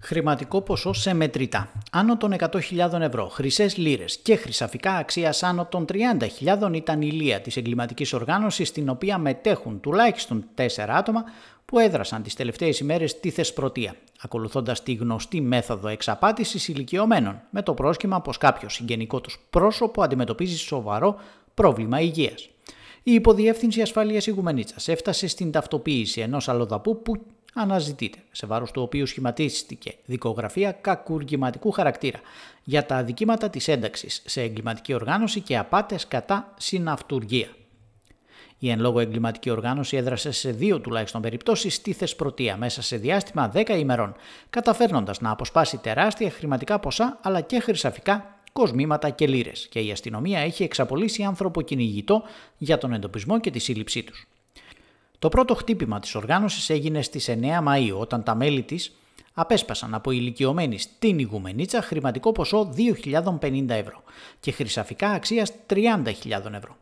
Χρηματικό ποσό σε μετρητά. Άνω των 100.000 ευρώ, χρυσές λίρες και χρυσαφικά αξία άνω των 30.000 ήταν η λία της εγκληματικής οργάνωσης, στην οποία μετέχουν τουλάχιστον 4 άτομα που έδρασαν τις τελευταίες ημέρες στη Θεσπρωτεία, ακολουθώντας τη γνωστή μέθοδο εξαπάτησης ηλικιωμένων, με το πρόσχημα πως κάποιος συγγενικό του πρόσωπο αντιμετωπίζει σοβαρό πρόβλημα υγείας. Η υποδιεύθυνση ασφάλειας Ιγουμενίτσα έφτασε στην ταυτοποίηση ενός αλλοδαπού που αναζητείται, σε βάρος του οποίου σχηματίστηκε δικογραφία κακουργηματικού χαρακτήρα για τα αδικήματα της ένταξης σε εγκληματική οργάνωση και απάτες κατά συναυτουργία. Η εν λόγω εγκληματική οργάνωση έδρασε σε δύο τουλάχιστον περιπτώσεις στη Θεσπρωτεία μέσα σε διάστημα 10 ημερών, καταφέρνοντας να αποσπάσει τεράστια χρηματικά ποσά αλλά και χρυσαφικά κοσμήματα και λύρε, και η αστυνομία έχει εξαπολύσει ανθρωποκυνηγητό για τον εντοπισμό και τη σύλληψή τους. Το πρώτο χτύπημα της οργάνωσης έγινε στις 9 Μαΐου όταν τα μέλη της απέσπασαν από ηλικιωμένη στην Ιγουμενίτσα χρηματικό ποσό 2.050 ευρώ και χρυσαφικά αξίας 30.000 ευρώ.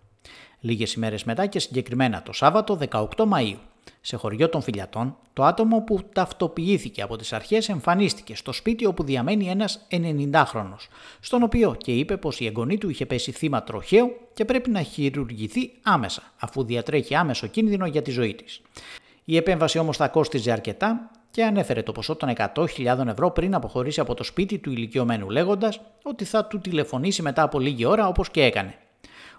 Λίγες ημέρες μετά και συγκεκριμένα το Σάββατο 18 Μαΐου σε χωριό των Φιλιατών, το άτομο που ταυτοποιήθηκε από τις αρχές εμφανίστηκε στο σπίτι όπου διαμένει ένας 90χρονος, στον οποίο και είπε πως η εγγονή του είχε πέσει θύμα τροχαίου και πρέπει να χειρουργηθεί άμεσα, αφού διατρέχει άμεσο κίνδυνο για τη ζωή της. Η επέμβαση όμως θα κόστιζε αρκετά και ανέφερε το ποσό των 100.000 ευρώ πριν αποχωρήσει από το σπίτι του ηλικιωμένου λέγοντας ότι θα του τηλεφωνήσει μετά από λίγη ώρα όπως και έκανε.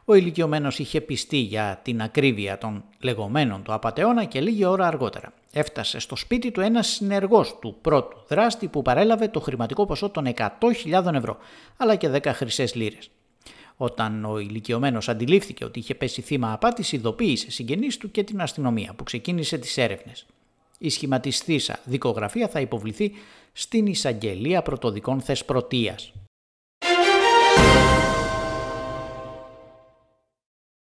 Ο ηλικιωμένος είχε πιστεί για την ακρίβεια των λεγόμενων του απαταιώνα και λίγη ώρα αργότερα έφτασε στο σπίτι του ένας συνεργός του πρώτου δράστη που παρέλαβε το χρηματικό ποσό των 100.000 ευρώ αλλά και 10 χρυσές λίρες. Όταν ο ηλικιωμένος αντιλήφθηκε ότι είχε πέσει θύμα απάτης, ειδοποίησε συγγενείς του και την αστυνομία που ξεκίνησε τις έρευνες. Η σχηματιστήσα δικογραφία θα υποβληθεί στην εισαγγελία πρωτοδικών θεσπρωτείας.